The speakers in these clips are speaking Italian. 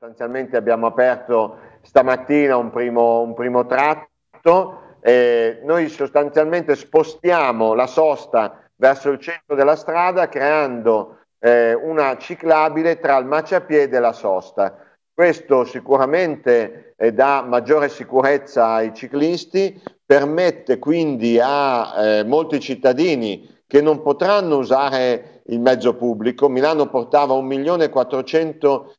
Sostanzialmente abbiamo aperto stamattina un primo, un primo tratto, eh, noi sostanzialmente spostiamo la sosta verso il centro della strada creando eh, una ciclabile tra il marciapiede e la sosta. Questo sicuramente eh, dà maggiore sicurezza ai ciclisti, permette quindi a eh, molti cittadini che non potranno usare il mezzo pubblico. Milano portava 1.400.000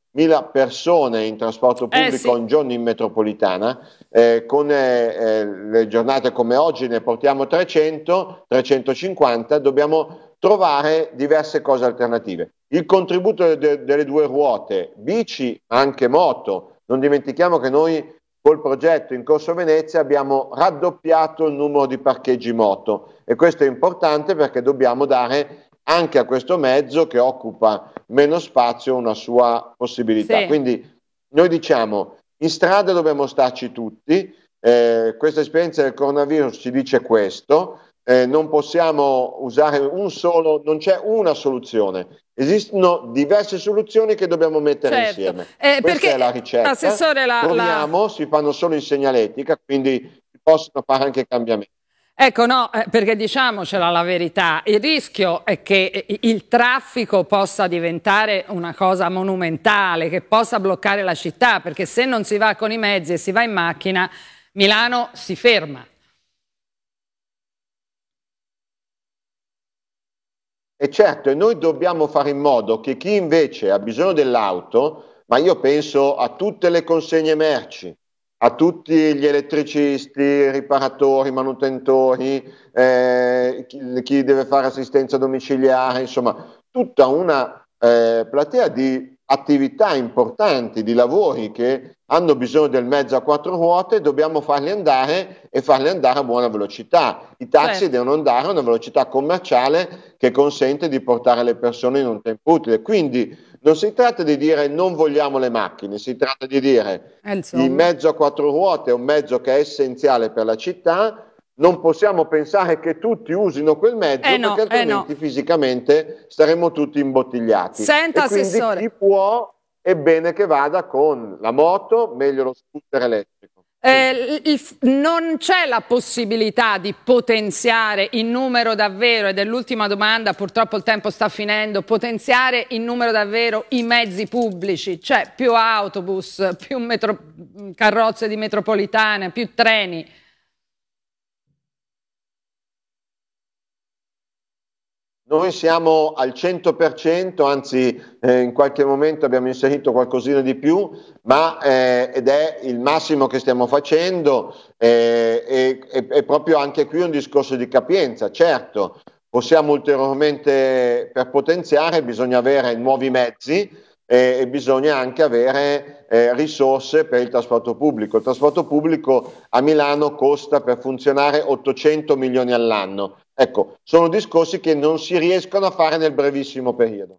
persone in trasporto eh, pubblico eh, sì. un giorno in metropolitana, eh, con eh, eh, le giornate come oggi ne portiamo 300, 350, dobbiamo trovare diverse cose alternative. Il contributo de- delle due ruote, bici, anche moto, non dimentichiamo che noi col progetto in Corso Venezia abbiamo raddoppiato il numero di parcheggi moto e questo è importante perché dobbiamo dare anche a questo mezzo che occupa meno spazio una sua possibilità. Sì. Quindi noi diciamo in strada dobbiamo starci tutti, eh, questa esperienza del coronavirus ci dice questo, eh, non possiamo usare un solo, non c'è una soluzione, esistono diverse soluzioni che dobbiamo mettere certo. insieme. Eh, Questa è la ricerca. assessore la, proviamo, la... si fanno solo in segnaletica, quindi si possono fare anche cambiamenti. Ecco, no, eh, perché diciamocela la verità, il rischio è che eh, il traffico possa diventare una cosa monumentale, che possa bloccare la città, perché se non si va con i mezzi e si va in macchina, Milano si ferma. E certo, noi dobbiamo fare in modo che chi invece ha bisogno dell'auto, ma io penso a tutte le consegne merci, a tutti gli elettricisti, riparatori, manutentori, eh, chi, deve fare assistenza domiciliare, insomma, tutta una eh, platea di attività importanti, di lavori che hanno bisogno del mezzo a quattro ruote, dobbiamo farli andare e farli andare a buona velocità. I taxi Beh. Certo. devono andare a una velocità commerciale che consente di portare le persone in un tempo utile. Quindi non si tratta di dire non vogliamo le macchine, si tratta di dire eh, il mezzo a quattro ruote è un mezzo che è essenziale per la città, non possiamo pensare che tutti usino quel mezzo eh no, perché altrimenti eh no. fisicamente saremmo tutti imbottigliati. Senta, e assessore. Chi può è bene che vada con la moto, meglio lo scooter elettrico. Eh, il, non c'è la possibilità di potenziare in numero davvero, ed è l'ultima domanda, purtroppo il tempo sta finendo, potenziare in numero davvero i mezzi pubblici, cioè più autobus, più carrozze di metropolitana, più treni. Noi siamo al 100%, anzi eh, in qualche momento abbiamo inserito qualcosina di più, ma, eh, ed è il massimo che stiamo facendo eh, e, e, proprio anche qui un discorso di capienza. Certo, possiamo ulteriormente, per potenziare bisogna avere nuovi mezzi, e, bisogna anche avere eh, risorse per il trasporto pubblico. Il trasporto pubblico a Milano costa per funzionare 800 milioni all'anno. Ecco, sono discorsi che non si riescono a fare nel brevissimo periodo.